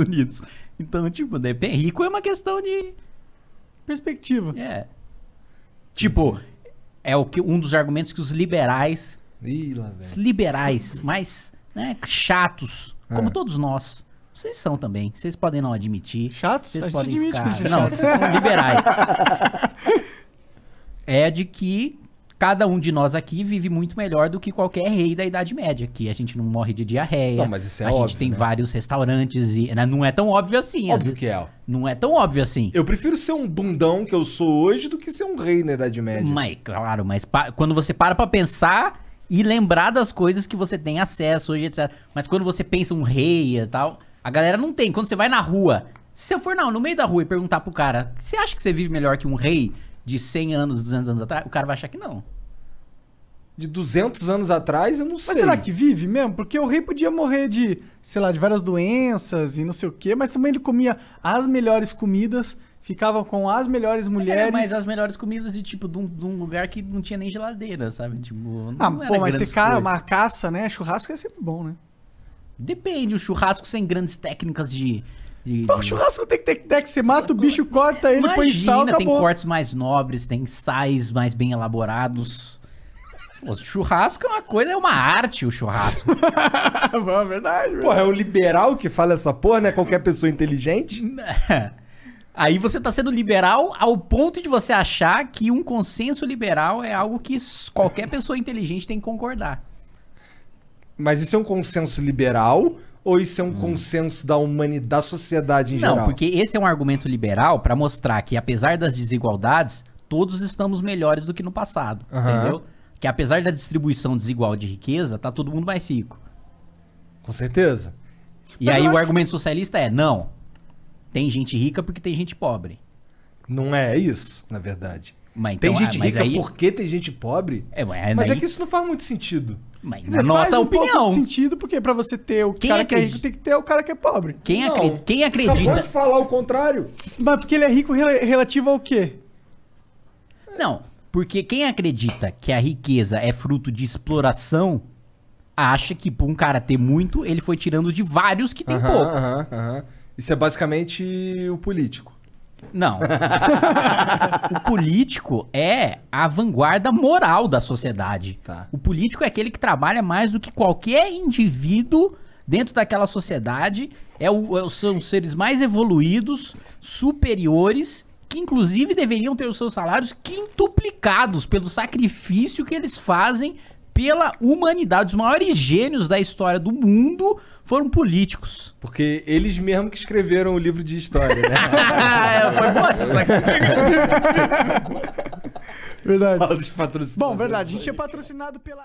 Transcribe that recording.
Unidos. Então, tipo, depende. Rico é uma questão de. Perspectiva. É. Tipo, é o que, um dos argumentos que os liberais. Ih, os liberais, mais né, chatos, como é. todos nós. Vocês são também. Vocês podem não admitir. Chatos? Vocês a podem gente ficar... que Não, vocês são liberais. é de que cada um de nós aqui vive muito melhor do que qualquer rei da Idade Média, que a gente não morre de diarreia. Não, mas isso é a óbvio, gente tem né? vários restaurantes e né, não é tão óbvio assim. Óbvio que é. Não é tão óbvio assim. Eu prefiro ser um bundão que eu sou hoje do que ser um rei na Idade Média. Mas claro, mas quando você para para pensar e lembrar das coisas que você tem acesso hoje, etc. Mas quando você pensa um rei e tal, a galera não tem. Quando você vai na rua, se você for não, no meio da rua e perguntar pro cara, você acha que você vive melhor que um rei? de 100 anos, 200 anos atrás, o cara vai achar que não. De 200 anos atrás, eu não mas sei. Mas será que vive mesmo? Porque o rei podia morrer de, sei lá, de várias doenças e não sei o quê, mas também ele comia as melhores comidas, ficava com as melhores mulheres. É, mas as melhores comidas de, tipo, de um, de um lugar que não tinha nem geladeira, sabe? Tipo, não, ah, pô, mas esse cara, uma caça, né? Churrasco é sempre bom, né? Depende, o churrasco sem grandes técnicas de de, Pô, de... churrasco tem que ter que Você mata o bicho, corta ele, Imagina, põe sal, acabou. tem cortes mais nobres, tem sais mais bem elaborados. Pô, churrasco é uma coisa, é uma arte o churrasco. é verdade, Pô, é o liberal que fala essa porra, né? Qualquer pessoa inteligente. Aí você tá sendo liberal ao ponto de você achar que um consenso liberal é algo que qualquer pessoa inteligente tem que concordar. Mas isso é um consenso liberal ou isso é um hum. consenso da humanidade, da sociedade em Não, geral? Não, porque esse é um argumento liberal para mostrar que apesar das desigualdades, todos estamos melhores do que no passado, entendeu? Que apesar da distribuição desigual de riqueza, tá todo mundo mais rico. Com certeza. E Mas aí o argumento que... socialista é: não, tem gente rica porque tem gente pobre. Não é isso, na verdade. Mas, então, tem gente ah, rica aí... porque tem gente pobre? É, mas, mas aí... é que isso não faz muito sentido. Mas dizer, na nossa faz opinião. sentido, porque para você ter o quem cara acredita... que é rico, tem que ter o cara que é pobre. Quem, acredita... quem acredita. Acabou falar o contrário. Mas porque ele é rico relativo ao quê? Não, porque quem acredita que a riqueza é fruto de exploração acha que por um cara ter muito, ele foi tirando de vários que tem uh -huh, pouco. Uh -huh, uh -huh. Isso é basicamente o político. Não. o político é a vanguarda moral da sociedade. Tá. O político é aquele que trabalha mais do que qualquer indivíduo dentro daquela sociedade. É o, é, são os seres mais evoluídos, superiores, que inclusive deveriam ter os seus salários quintuplicados pelo sacrifício que eles fazem pela humanidade. Os maiores gênios da história do mundo foram políticos. Porque eles mesmo que escreveram o livro de história, né? é, foi boa Verdade. Bom, verdade. A gente é patrocinado pela.